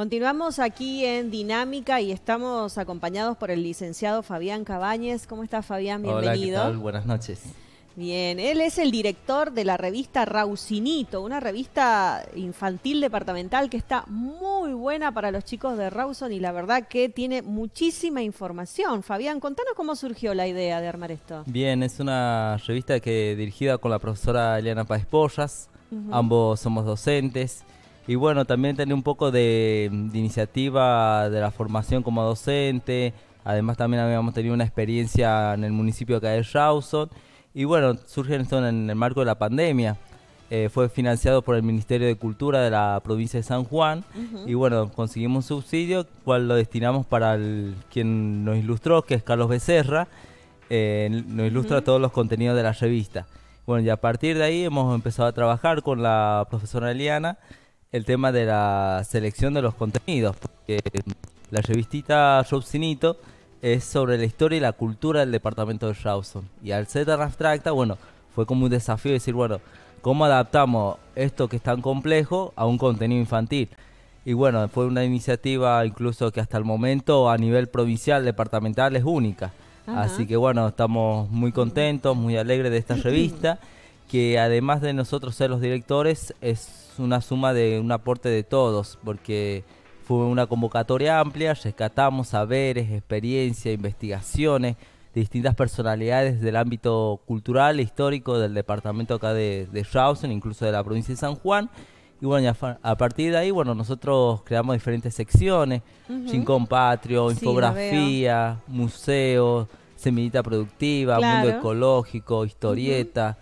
Continuamos aquí en Dinámica y estamos acompañados por el licenciado Fabián Cabáñez. ¿Cómo estás, Fabián? Bienvenido. Hola, Buenas noches. Bien, él es el director de la revista Rausinito, una revista infantil departamental que está muy buena para los chicos de Rawson y la verdad que tiene muchísima información. Fabián, contanos cómo surgió la idea de armar esto. Bien, es una revista que dirigida con la profesora Eliana Paez Pollas. Ambos somos docentes y bueno, también tenía un poco de, iniciativa de la formación como docente, además también habíamos tenido una experiencia en el municipio de de Rawson, y bueno, surge esto en el marco de la pandemia. Eh, fue financiado por el Ministerio de Cultura de la provincia de San Juan y bueno, conseguimos un subsidio, cual lo destinamos para el, quien nos ilustró, que es Carlos Becerra, eh, nos ilustra todos los contenidos de la revista. Bueno, y a partir de ahí hemos empezado a trabajar con la profesora Eliana el tema de la selección de los contenidos, porque la revistita Jobsinito es sobre la historia y la cultura del departamento de Rawson. Y al ser abstracta, bueno, fue como un desafío decir, bueno, ¿cómo adaptamos esto que es tan complejo a un contenido infantil? Y bueno, fue una iniciativa incluso que hasta el momento a nivel provincial, departamental, es única. Así que bueno, estamos muy contentos, muy alegres de esta revista que además de nosotros ser los directores, es una suma de un aporte de todos, porque fue una convocatoria amplia, rescatamos saberes, experiencia, investigaciones de distintas personalidades del ámbito cultural e histórico del departamento acá de, Schausen, incluso de la provincia de San Juan. Y bueno, a, partir de ahí, bueno, nosotros creamos diferentes secciones, sin -huh. infografía, museo, Seminita productiva, mundo ecológico, historieta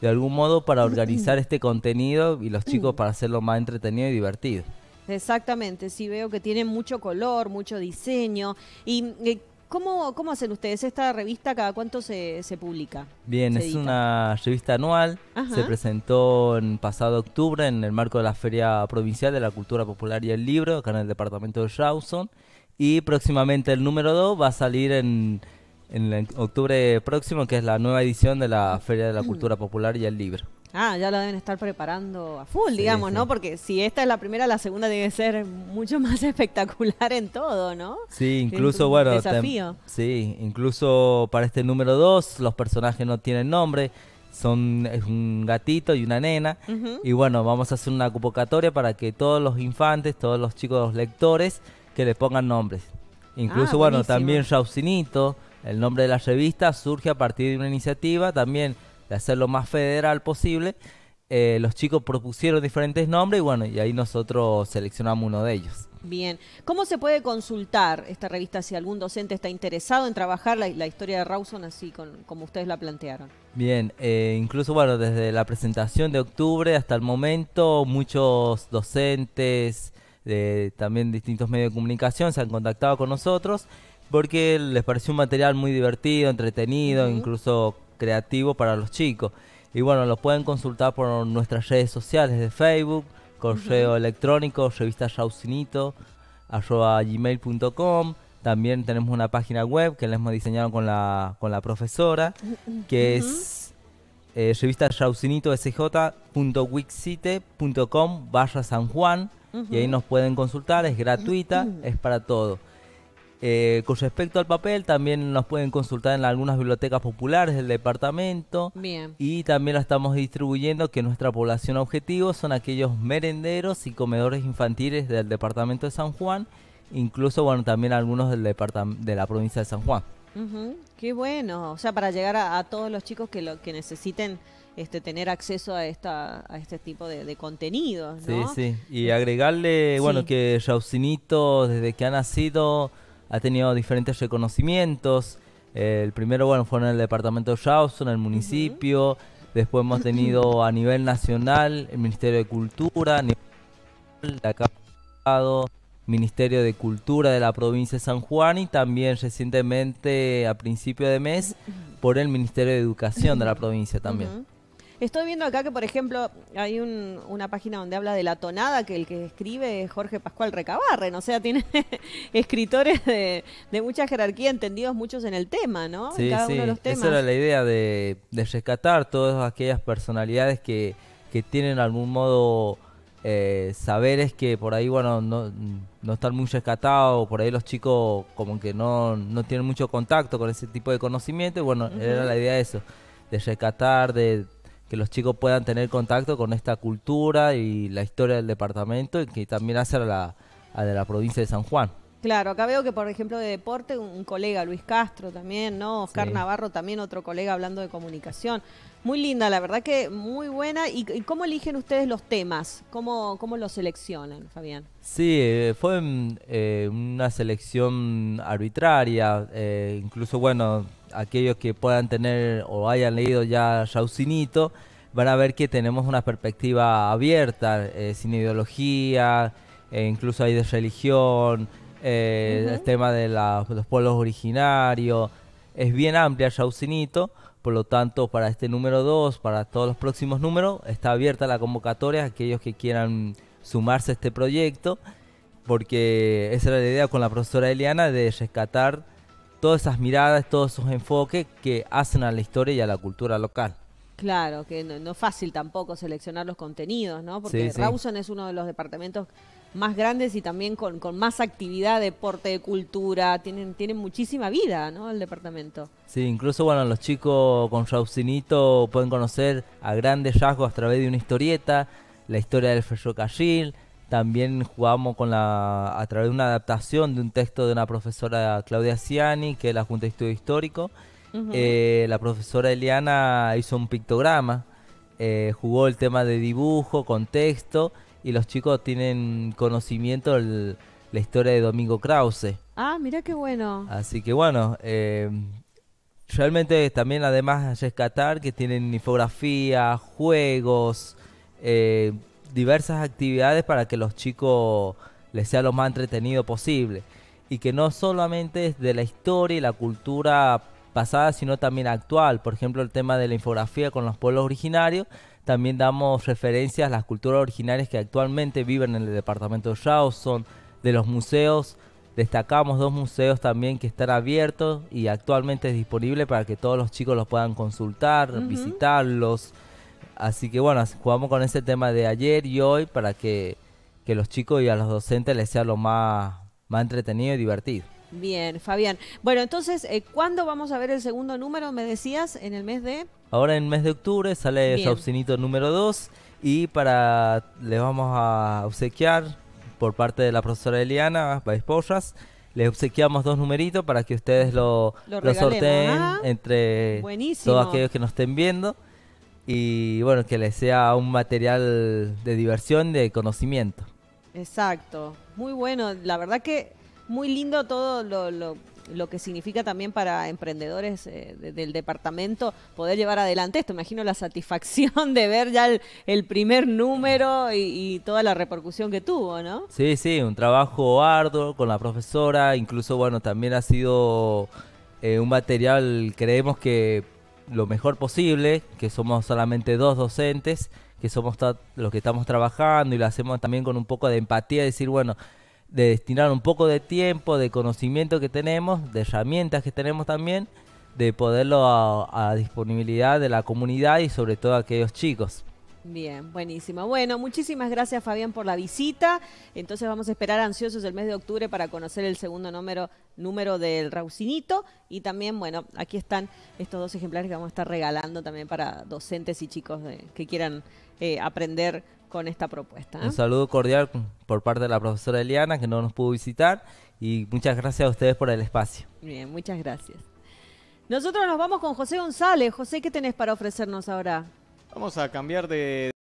de algún modo para organizar este contenido y los chicos mm. para hacerlo más entretenido y divertido. Exactamente, sí veo que tiene mucho color, mucho diseño. ¿Y eh, cómo, cómo hacen ustedes esta revista? ¿Cada cuánto se, publica? Bien, es una revista anual. Se presentó en pasado octubre en el marco de la Feria Provincial de la Cultura Popular y el Libro, acá en el departamento de Rawson. Y próximamente el número 2 va a salir en en octubre próximo, que es la nueva edición de la Feria de la Cultura Popular y el Libro. Ah, ya la deben estar preparando a full, digamos, ¿no? Porque si esta es la primera, la segunda debe ser mucho más espectacular en todo, ¿no? Sí, incluso, bueno, desafío. sí, incluso para este número dos, los personajes no tienen nombre, son un gatito y una nena. Y bueno, vamos a hacer una convocatoria para que todos los infantes, todos los chicos, lectores, que le pongan nombres. Incluso, ah, bueno, también Raucinito. El nombre de la revista surge a partir de una iniciativa también de hacerlo más federal posible. Eh, los chicos propusieron diferentes nombres y bueno, y ahí nosotros seleccionamos uno de ellos. Bien, ¿cómo se puede consultar esta revista si algún docente está interesado en trabajar la, la historia de Rawson así con, como ustedes la plantearon? Bien, eh, incluso bueno, desde la presentación de octubre hasta el momento, muchos docentes, de, también distintos medios de comunicación se han contactado con nosotros porque les pareció un material muy divertido, entretenido, incluso creativo para los chicos. Y bueno, lo pueden consultar por nuestras redes sociales de Facebook, correo electrónico, revista Yaucinito, arroba gmail.com. También tenemos una página web que les hemos diseñado con la, con la profesora, que es eh, revista sj.wixite.com barra San Juan. Y ahí nos pueden consultar, es gratuita, es para todos. Eh, con respecto al papel, también nos pueden consultar en algunas bibliotecas populares del departamento. Y también lo estamos distribuyendo que nuestra población objetivo son aquellos merenderos y comedores infantiles del departamento de San Juan, incluso, bueno, también algunos del de la provincia de San Juan. Qué bueno, o sea, para llegar a, todos los chicos que, lo, que necesiten este, tener acceso a, esta, a este tipo de, contenidos. ¿no? Sí, sí, y agregarle, bueno, que Raucinito, desde que ha nacido ha tenido diferentes reconocimientos. Eh, el primero, bueno, fue en el departamento de en el municipio. Después hemos tenido a nivel nacional el Ministerio de Cultura, a nivel Ministerio de Cultura de la provincia de San Juan y también recientemente a principio de mes por el Ministerio de Educación de la provincia también. Estoy viendo acá que, por ejemplo, hay una página donde habla de la tonada, que el que escribe es Jorge Pascual Recabarren, o sea, tiene escritores de, mucha jerarquía, entendidos muchos en el tema, ¿no? Sí, Esa era la idea de, rescatar todas aquellas personalidades que, tienen algún modo... Eh, saberes que por ahí, bueno, no, están muy rescatados, por ahí los chicos como que no, tienen mucho contacto con ese tipo de conocimiento, y bueno, era la idea de eso, de rescatar, de que los chicos puedan tener contacto con esta cultura y la historia del departamento y que también hace a la, de la provincia de San Juan. Claro, acá veo que por ejemplo de deporte un colega, Luis Castro también, ¿no? Oscar Navarro también, otro colega hablando de comunicación. Muy linda, la verdad que muy buena. ¿Y, cómo eligen ustedes los temas? ¿Cómo, cómo los seleccionan, Fabián? Sí, eh, fue mm, eh, una selección arbitraria. Eh, incluso, bueno, aquellos que puedan tener o hayan leído ya Jausinito, van a ver que tenemos una perspectiva abierta, eh, sin ideología, eh, incluso hay de religión, eh, el tema de los pueblos originarios. Es bien amplia Jausinito, por lo tanto, para este número 2, para todos los próximos números, está abierta la convocatoria a aquellos que quieran sumarse a este proyecto, porque esa era la idea con la profesora Eliana de rescatar todas esas miradas, todos esos enfoques que hacen a la historia y a la cultura local. Claro, que no, es fácil tampoco seleccionar los contenidos, ¿no? Porque Rawson es uno de los departamentos más grandes y también con, más actividad, deporte, cultura, tienen, tienen muchísima vida, ¿no? El departamento. Sí, incluso, bueno, los chicos con Rausinito pueden conocer a grandes rasgos a través de una historieta, la historia del ferrocarril, también jugamos con la, a través de una adaptación de un texto de una profesora Claudia Ciani, que es la Junta de Estudio Histórico. Eh, la profesora Eliana hizo un pictograma, eh, jugó el tema de dibujo, contexto, y los chicos tienen conocimiento de la historia de Domingo Krause. Ah, mira qué bueno. Así que bueno, eh, realmente también además rescatar que tienen infografía, juegos, diversas actividades para que los chicos les sea lo más entretenido posible. Y que no solamente es de la historia y la cultura pasada, sino también actual. Por ejemplo, el tema de la infografía con los pueblos originarios. También damos referencias a las culturas originarias que actualmente viven en el departamento de Rawson, de los museos. Destacamos dos museos también que están abiertos y actualmente es disponible para que todos los chicos los puedan consultar, visitarlos. Así que bueno, jugamos con ese tema de ayer y hoy para que, que los chicos y a los docentes les sea lo más, más entretenido y divertido. Bien, Fabián. Bueno, entonces, eh, ¿cuándo vamos a ver el segundo número? Me decías, en el mes de... Ahora en el mes de octubre sale Saucinito número 2 y para les vamos a obsequiar por parte de la profesora Eliana Baispollas. Les obsequiamos dos numeritos para que ustedes lo, sorteen ah, entre todos aquellos que nos estén viendo y bueno, que les sea un material de diversión, de conocimiento. Exacto, muy bueno, la verdad que muy lindo todo lo, que significa también para emprendedores eh, del departamento poder llevar adelante esto. Imagino la satisfacción de ver ya el, primer número y, toda la repercusión que tuvo, ¿no? Sí, sí, un trabajo arduo con la profesora, incluso bueno, también ha sido eh, un material, creemos que lo mejor posible, que somos solamente dos docentes, que somos los que estamos trabajando y lo hacemos también con un poco de empatía, decir, bueno, de destinar un poco de tiempo, de conocimiento que tenemos, de herramientas que tenemos también, de poderlo a, disponibilidad de la comunidad y sobre todo aquellos chicos. Bien, buenísimo. Bueno, muchísimas gracias Fabián por la visita. Entonces vamos a esperar ansiosos el mes de octubre para conocer el segundo número, número del Raucinito. Y también, bueno, aquí están estos dos ejemplares que vamos a estar regalando también para docentes y chicos que quieran eh, aprender con esta propuesta. ¿eh? Un saludo cordial por parte de la profesora Eliana que no nos pudo visitar. Y muchas gracias a ustedes por el espacio. Bien, muchas gracias. Nosotros nos vamos con José González. José, ¿qué tenés para ofrecernos ahora? Vamos a cambiar de,